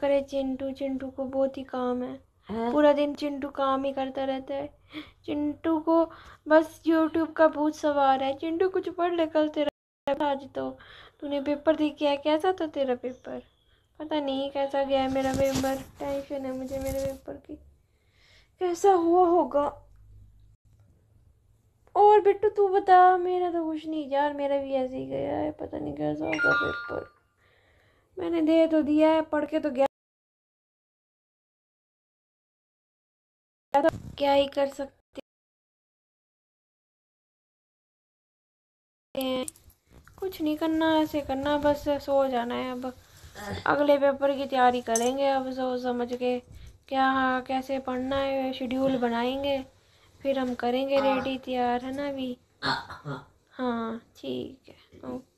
करे चिंटू चिंटू को बहुत ही काम है, पूरा दिन चिंटू काम ही करता रहता है चिंटू को बस यूट्यूब का भूत सवार है चिंटू कुछ पढ़ लिखल तेरा आज तो तूने पेपर देख गया कैसा था तेरा पेपर पता नहीं कैसा गया है मेरा पेपर टेंशन है मुझे मेरे पेपर की कैसा हुआ होगा और बिट्टू तू बता मेरा तो कुछ नहीं यार मेरा भी ऐसे ही गया है पता नहीं कैसा होगा पेपर मैंने दे तो दिया है पढ़ के तो गया क्या ही कर सकते हैं कुछ नहीं करना ऐसे करना बस सो जाना है अब अगले पेपर की तैयारी करेंगे अब सोच समझ के क्या कैसे पढ़ना है शेड्यूल बनाएंगे फिर हम करेंगे रेडी तैयार है ना अभी हाँ, हाँ ठीक है ओके